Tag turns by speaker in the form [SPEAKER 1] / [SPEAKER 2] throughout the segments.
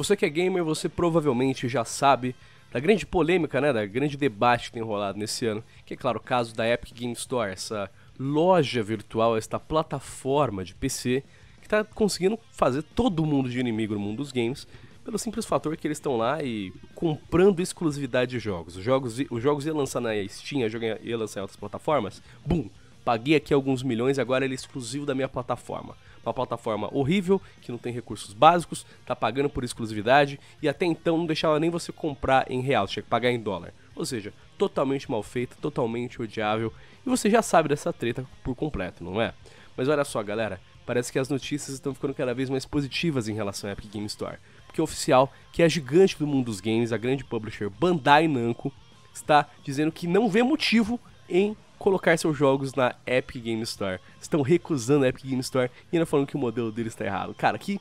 [SPEAKER 1] Você que é gamer, você provavelmente já sabe da grande polêmica, né, da grande debate que tem rolado nesse ano, que é claro o caso da Epic Game Store, essa loja virtual, esta plataforma de PC que está conseguindo fazer todo mundo de inimigo no mundo dos games pelo simples fator que eles estão lá e comprando exclusividade de jogos. Os jogos, os jogos ia lançar na Steam, ia lançar em outras plataformas, bum, paguei aqui alguns milhões, agora ele é exclusivo da minha plataforma uma plataforma horrível, que não tem recursos básicos, tá pagando por exclusividade e até então não deixava nem você comprar em real, tinha que pagar em dólar. Ou seja, totalmente mal feita, totalmente odiável, e você já sabe dessa treta por completo, não é? Mas olha só, galera, parece que as notícias estão ficando cada vez mais positivas em relação à Epic Game Store, porque o oficial que é a gigante do mundo dos games, a grande publisher Bandai Namco, está dizendo que não vê motivo em colocar seus jogos na Epic Game Store. Estão recusando a Epic Game Store e ainda falando que o modelo deles está errado. Cara, que,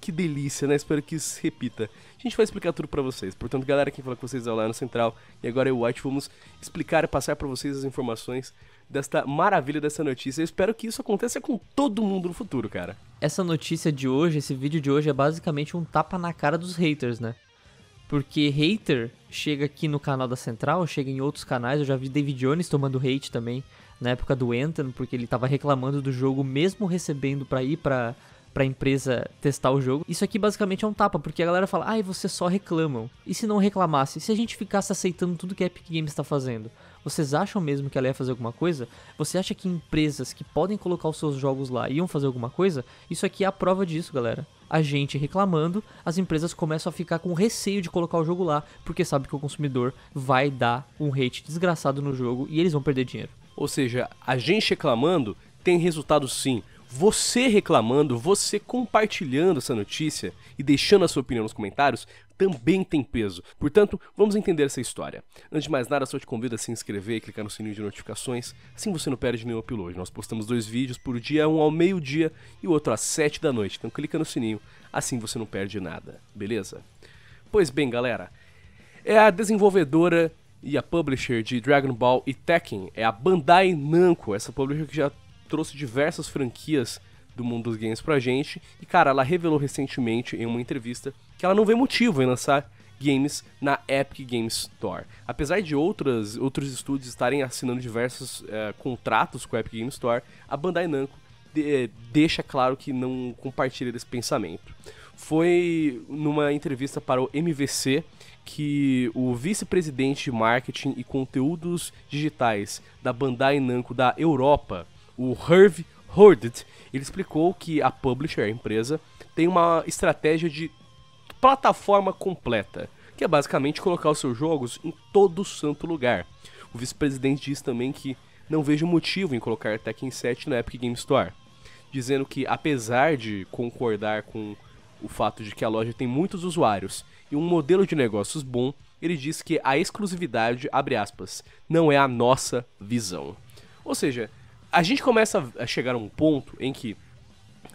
[SPEAKER 1] que delícia, né? Espero que isso se repita. A gente vai explicar tudo para vocês. Portanto, galera, quem fala com vocês é o Lion Central e agora eu, é White, vamos explicar e passar para vocês as informações desta maravilha dessa notícia. Eu espero que
[SPEAKER 2] isso aconteça com todo mundo no futuro, cara. Essa notícia de hoje, esse vídeo de hoje é basicamente um tapa na cara dos haters, né? Porque hater chega aqui no canal da Central, chega em outros canais. Eu já vi David Jones tomando hate também na época do Anthem, porque ele estava reclamando do jogo mesmo recebendo para ir para para empresa testar o jogo. Isso aqui basicamente é um tapa, porque a galera fala: "Ai, ah, vocês só reclamam". E se não reclamasse, se a gente ficasse aceitando tudo que a Epic Games está fazendo, vocês acham mesmo que ela ia fazer alguma coisa? Você acha que empresas que podem colocar os seus jogos lá iam fazer alguma coisa? Isso aqui é a prova disso, galera a gente reclamando, as empresas começam a ficar com receio de colocar o jogo lá, porque sabe que o consumidor vai dar um hate desgraçado no jogo e eles vão perder dinheiro. Ou seja, a gente reclamando tem
[SPEAKER 1] resultado sim. Você reclamando, você compartilhando essa notícia e deixando a sua opinião nos comentários também tem peso. Portanto, vamos entender essa história. Antes de mais nada, só te convido a se inscrever e clicar no sininho de notificações, assim você não perde nenhum upload. Nós postamos dois vídeos por dia, um ao meio-dia e o outro às 7 da noite. Então clica no sininho, assim você não perde nada, beleza? Pois bem, galera, é a desenvolvedora e a publisher de Dragon Ball e Tekken é a Bandai Namco, essa publisher que já trouxe diversas franquias do mundo dos games pra gente. E, cara, ela revelou recentemente em uma entrevista que ela não vê motivo em lançar games na Epic Games Store. Apesar de outras, outros estúdios estarem assinando diversos é, contratos com a Epic Games Store, a Bandai Namco de, eh, deixa claro que não compartilha desse pensamento. Foi numa entrevista para o MVC que o vice-presidente de marketing e conteúdos digitais da Bandai Namco da Europa, o Herve Hordet, ele explicou que a publisher, a empresa, tem uma estratégia de plataforma completa, que é basicamente colocar os seus jogos em todo santo lugar. O vice-presidente diz também que não vejo motivo em colocar Tekken 7 na Epic Game Store, dizendo que apesar de concordar com o fato de que a loja tem muitos usuários e um modelo de negócios bom, ele diz que a exclusividade, abre aspas, não é a nossa visão. Ou seja, a gente começa a chegar a um ponto em que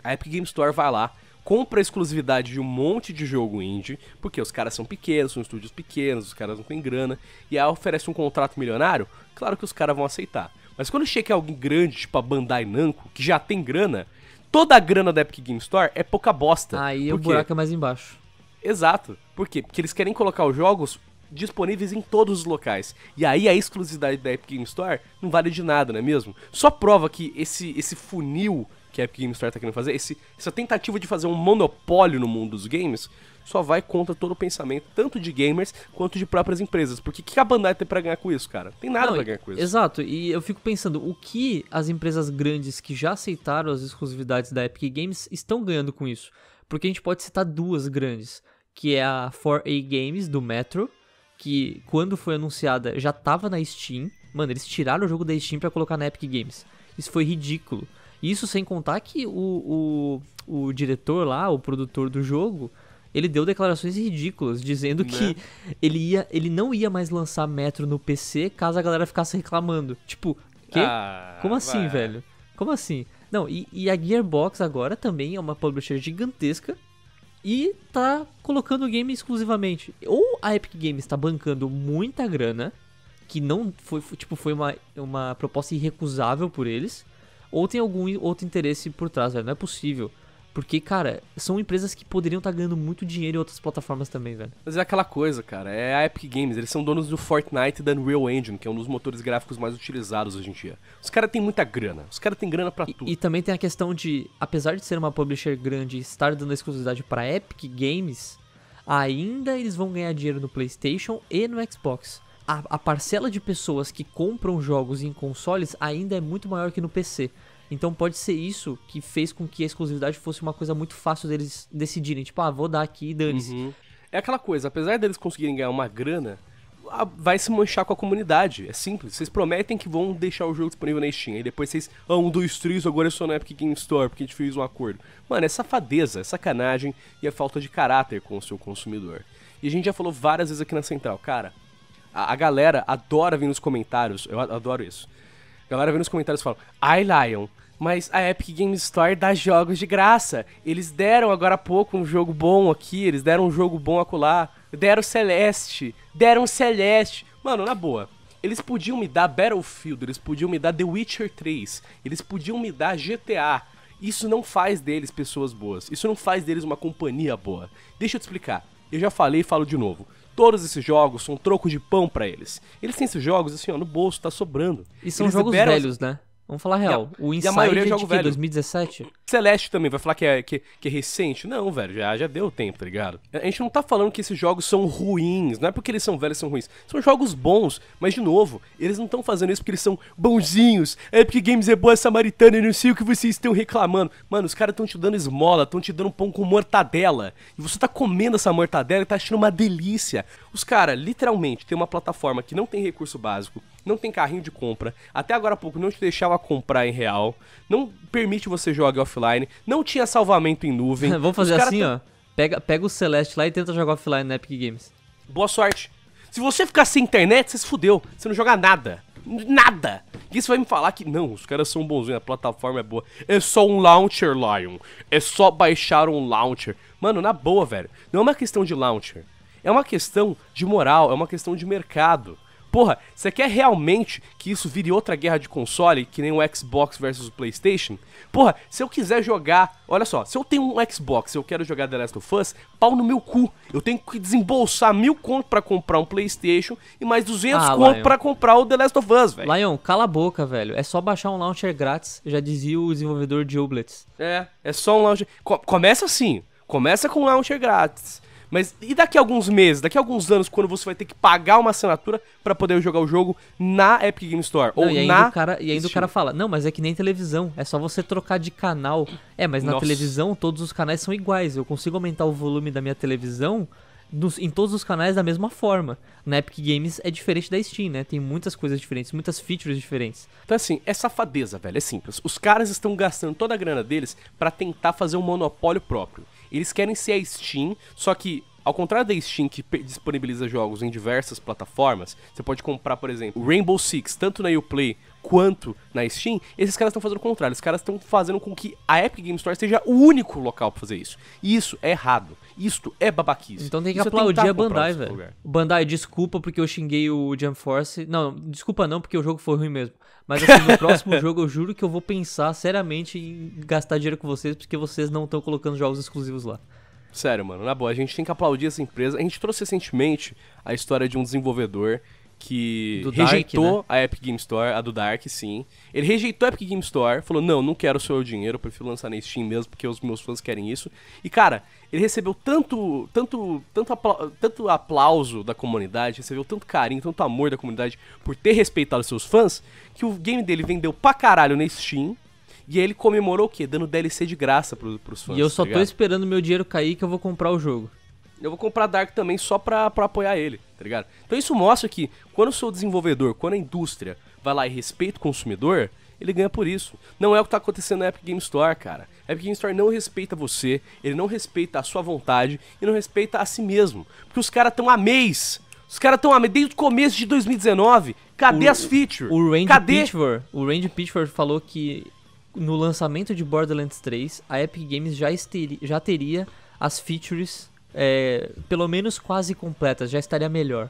[SPEAKER 1] a Epic Game Store vai lá, compra a exclusividade de um monte de jogo indie, porque os caras são pequenos, são estúdios pequenos, os caras não têm grana, e aí oferece um contrato milionário, claro que os caras vão aceitar. Mas quando chega alguém grande, tipo a Bandai Namco, que já tem grana, toda a grana da Epic Game Store é pouca bosta. Aí o buraco é mais embaixo. Exato. Por quê? Porque eles querem colocar os jogos disponíveis em todos os locais. E aí a exclusividade da Epic Game Store não vale de nada, não é mesmo? Só prova que esse, esse funil que a Epic Game Store está querendo fazer, esse, essa tentativa de fazer um monopólio no mundo dos games, só vai contra todo o pensamento, tanto de gamers quanto de próprias empresas. Porque o que a Bandai tem pra ganhar com isso, cara? Tem nada não, pra ganhar com isso.
[SPEAKER 2] Exato, e eu fico pensando, o que as empresas grandes que já aceitaram as exclusividades da Epic Games estão ganhando com isso? Porque a gente pode citar duas grandes, que é a 4A Games, do Metro, que quando foi anunciada já tava na Steam. Mano, eles tiraram o jogo da Steam para colocar na Epic Games. Isso foi ridículo. Isso sem contar que o, o, o diretor lá, o produtor do jogo, ele deu declarações ridículas, dizendo né? que ele, ia, ele não ia mais lançar Metro no PC caso a galera ficasse reclamando. Tipo, quê? Ah, Como assim, vai. velho? Como assim? Não, e, e, a Gearbox agora também é uma publisher gigantesca e tá colocando o game exclusivamente. Ou a Epic Games tá bancando muita grana, que não foi, tipo, foi uma, uma proposta irrecusável por eles, ou tem algum outro interesse por trás, velho. Não é possível. Porque, cara, são empresas que poderiam estar tá ganhando muito dinheiro em outras plataformas também, velho.
[SPEAKER 1] Mas é aquela coisa, cara. É a Epic Games. Eles são donos do Fortnite e da Unreal Engine, que é um dos motores gráficos mais utilizados hoje em dia. Os caras têm muita grana. Os caras têm grana para tudo.
[SPEAKER 2] E também tem a questão de, apesar de ser uma publisher grande e estar dando exclusividade para Epic Games, ainda eles vão ganhar dinheiro no PlayStation e no Xbox. A, a parcela de pessoas que compram jogos em consoles ainda é muito maior que no PC. Então pode ser isso que fez com que a exclusividade fosse uma coisa muito fácil deles decidirem. Tipo, ah, vou dar aqui e dane-se. Uhum. É
[SPEAKER 1] aquela coisa, apesar deles conseguirem ganhar uma grana,
[SPEAKER 2] vai se manchar com a
[SPEAKER 1] comunidade. É simples. Vocês prometem que vão deixar o jogo disponível na Steam. E depois vocês, ah, um, dois, três, agora é só na Epic Game Store, porque a gente fez um acordo. Mano, é safadeza, é sacanagem e é falta de caráter com o seu consumidor. E a gente já falou várias vezes aqui na Central, cara. a galera adora vir nos comentários, eu adoro isso. A galera vem nos comentários e fala, ai Lion, mas a Epic Games Store dá jogos de graça. Eles deram agora há pouco um jogo bom aqui, eles deram um jogo bom acolá, deram Celeste, deram Celeste. Mano, na boa, eles podiam me dar Battlefield, eles podiam me dar The Witcher 3, eles podiam me dar GTA. Isso não faz deles pessoas boas, isso não faz deles uma companhia boa. Deixa eu te explicar, eu já falei e falo de novo. Todos esses jogos são troco de pão para eles. Eles têm esses jogos assim, ó, no bolso, tá sobrando. E são eles jogos velhos, né? Vamos falar real. A, o Inside e a maioria é de jogo que, velho.
[SPEAKER 2] 2017?
[SPEAKER 1] Celeste também vai falar que é, que, que é recente? Não, velho, já, já deu tempo, tá ligado? A gente não tá falando que esses jogos são ruins, não é porque eles são velhos são ruins. São jogos bons, mas de novo, eles não estão fazendo isso porque eles são bonzinhos. É porque Games é boa é samaritana e não sei o que vocês estão reclamando. Mano, os caras estão te dando esmola, estão te dando pão com mortadela. E você tá comendo essa mortadela e tá achando uma delícia. Os caras, literalmente, tem uma plataforma que não tem recurso básico não tem carrinho de compra, até agora há pouco não te deixava comprar em real, não permite você jogar offline, não tinha salvamento em nuvem. Vamos fazer assim, tá ó. Pega, pega o Celeste lá e tenta jogar offline na Epic Games. Boa sorte. Se você ficar sem internet, você se fudeu. Você não joga nada. Nada. E você vai me falar que não, os caras são bonzinhos, a plataforma é boa. É só um launcher, Lion. É só baixar um launcher. Mano, na boa, velho. Não é uma questão de launcher. É uma questão de moral, é uma questão de mercado. Porra, você quer realmente que isso vire outra guerra de console, que nem o Xbox versus o PlayStation? Porra, se eu quiser jogar, olha só, se eu tenho um Xbox e eu quero jogar The Last of Us, pau no meu cu. Eu tenho que desembolsar mil conto pra comprar um PlayStation e mais 200 ah, conto pra
[SPEAKER 2] comprar o The Last of Us, velho. Lion, cala a boca, velho. É só baixar um launcher grátis, já dizia o
[SPEAKER 1] desenvolvedor de Oblets. É, é só um launcher. começa assim. Começa com um launcher grátis. Mas e daqui a alguns meses, daqui a alguns anos, quando você vai ter que pagar uma assinatura para poder jogar o
[SPEAKER 2] jogo na Epic Game Store? Não, ou e na. Cara, e ainda o cara fala: Não, mas é que nem televisão, é só você trocar de canal. É, mas na Nossa. televisão todos os canais são iguais. Eu consigo aumentar o volume da minha televisão nos, em todos os canais da mesma forma. Na Epic Games é diferente da Steam, né? Tem muitas coisas diferentes, muitas features diferentes.
[SPEAKER 1] Então, assim, é safadeza, velho. É simples. Os caras estão gastando toda a grana deles para tentar fazer um monopólio próprio. Eles querem ser a Steam, só que ao contrário da Steam, que disponibiliza jogos em diversas plataformas, você pode comprar, por exemplo, Rainbow Six, tanto na Uplay quanto na Steam, esses caras estão fazendo o contrário. Os caras estão fazendo com que a Epic Games Store seja o único local para fazer isso. E isso é errado. Isto é babaquice. Então tem que isso aplaudir a Bandai, velho.
[SPEAKER 2] Bandai, desculpa porque eu xinguei o Jump Force. Não, desculpa não, porque o jogo foi ruim mesmo. Mas assim, no próximo jogo eu juro que eu vou pensar seriamente em gastar dinheiro com vocês, porque vocês não estão colocando jogos exclusivos lá. Sério, mano, na boa, a
[SPEAKER 1] gente tem que aplaudir essa empresa. A gente trouxe recentemente a história de um desenvolvedor que do rejeitou Dark, né? a Epic Game Store, a do Dark, sim. Ele rejeitou a Epic Game Store, falou: "Não, não quero o seu dinheiro, eu prefiro lançar na Steam mesmo, porque os meus fãs querem isso". E cara, ele recebeu tanto, tanto, tanto, apla tanto aplauso da comunidade, recebeu tanto carinho, tanto amor da comunidade por ter respeitado seus fãs, que o game dele vendeu pra caralho na Steam e aí ele comemorou o quê? Dando DLC de graça pro, pros fãs. E eu tá só tá tô ligado?
[SPEAKER 2] esperando meu dinheiro cair que eu vou comprar o jogo.
[SPEAKER 1] Eu vou comprar Dark também só pra, pra apoiar ele, tá ligado? Então isso mostra que quando eu sou desenvolvedor, quando a indústria vai lá e respeita o consumidor, ele ganha por isso. Não é o que está acontecendo na Epic Game Store, cara. A Epic Game Store não respeita você, ele não respeita a sua vontade e não respeita a si mesmo. Porque os caras tão a mês. Os caras tão a mês desde o começo de 2019. Cadê o, as features? O Randy Cadê? Pitchford,
[SPEAKER 2] o Randy Pitchford falou que no lançamento de Borderlands 3, a Epic Games já, esteri, já teria as features, é, pelo menos quase completas, já estaria melhor.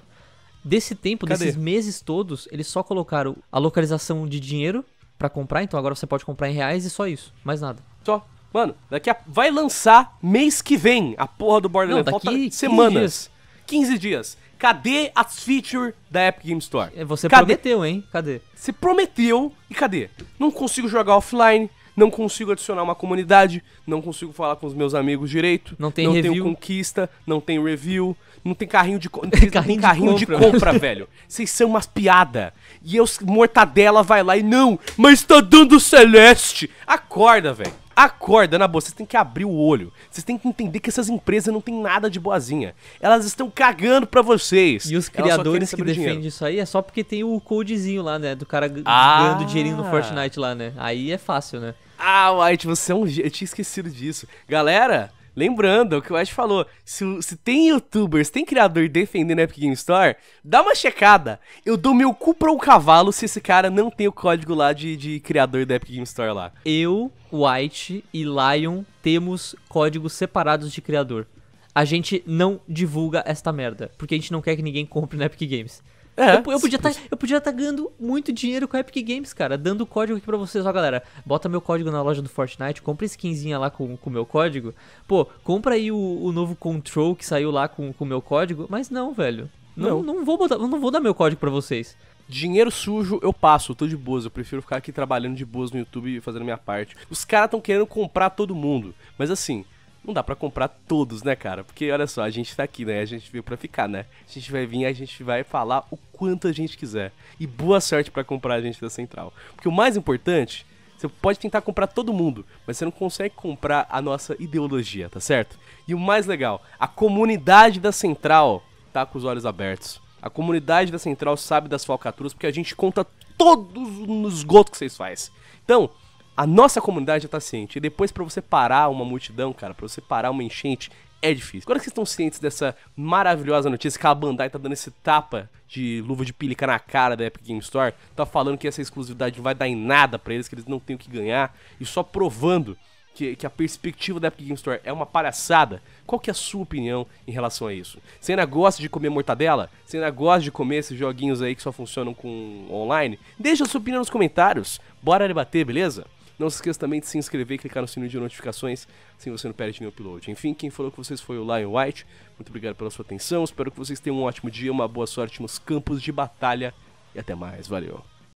[SPEAKER 2] Desse tempo, Cadê? desses meses todos, eles só colocaram a localização de dinheiro para comprar, então agora você pode comprar em reais e só isso, mais nada. Só. Mano, daqui a... vai lançar mês que vem a porra do Borderlands. Não, daqui Falta semanas.
[SPEAKER 1] Dias. 15 dias. Cadê as features da Epic Game Store? É, você cadê? prometeu, hein? Cadê? Você prometeu e cadê? Não consigo jogar offline, não consigo adicionar uma comunidade, não consigo falar com os meus amigos direito, não tem não review. tenho conquista, não tem review, não tem carrinho de, não tem carrinho, carrinho de compra, de compra velho. Vocês são umas piada. E eu mortadela vai lá e não, mas tá dando celeste. Acorda, velho. Acorda, na boa, vocês têm que abrir o olho. Vocês têm que entender que essas empresas não têm nada de boazinha. Elas estão cagando para vocês. E os criadores que defendem
[SPEAKER 2] isso aí é só porque tem o codezinho lá, né? Do cara ah. ganhando dinheirinho no Fortnite lá, né? Aí é fácil, né?
[SPEAKER 1] Ah, White, você é um. Eu tinha esquecido disso. Galera, Lembrando o que o Ed falou, se, se tem youtubers, tem criador defendendo a Epic Game Store, dá uma checada. Eu dou meu
[SPEAKER 2] cu pra um cavalo se esse cara não tem o código lá de, de criador da Epic Game Store lá. Eu, White e Lion temos códigos separados de criador. A gente não divulga esta merda, porque a gente não quer que ninguém compre na Epic Games. É, eu, eu, podia tá, eu podia estar tá ganhando muito dinheiro com a Epic Games, cara. Dando código aqui pra vocês, ó, galera. Bota meu código na loja do Fortnite, compra skinzinha lá com o meu código. Pô, compra aí o, o, novo Control que saiu lá com o meu código. Mas não, velho. Não, não. não vou botar, não vou dar meu código para vocês.
[SPEAKER 1] Dinheiro sujo eu passo, eu tô de boas. Eu prefiro ficar aqui trabalhando de boas no YouTube e fazendo minha parte. Os caras estão querendo comprar todo mundo. Mas assim, não dá para comprar todos, né, cara? Porque olha só, a gente tá aqui, né? A gente veio para ficar, né? A gente vai vir, a gente vai falar o quanto a gente quiser. E boa sorte para comprar a gente da Central. Porque o mais importante, você pode tentar comprar todo mundo, mas você não consegue comprar a nossa ideologia, tá certo? E o mais legal, a comunidade da Central tá com os olhos abertos. A comunidade da Central sabe das falcatruas porque a gente conta todos os gotos que vocês fazem. Então, a nossa comunidade já tá ciente. E depois, para você parar uma multidão, cara, para você parar uma enchente, é difícil. Agora que vocês estão cientes dessa maravilhosa notícia que a Bandai tá dando esse tapa de luva de pelica na cara da Epic Game Store, tá falando que essa exclusividade não vai dar em nada para eles, que eles não têm o que ganhar, e só provando que, que, a perspectiva da Epic Game Store é uma palhaçada. Qual que é a sua opinião em relação a isso? Você ainda gosta de comer mortadela? Você ainda gosta de comer esses joguinhos aí que só funcionam com online? Deixa a sua opinião nos comentários. Bora debater, beleza? Não se esqueça também de se inscrever e clicar no sininho de notificações, assim você não perde nenhum upload. Enfim, quem falou com vocês foi o Lion White. Muito obrigado pela sua atenção. Espero que vocês tenham um ótimo dia, uma boa sorte nos campos de batalha e até mais. Valeu.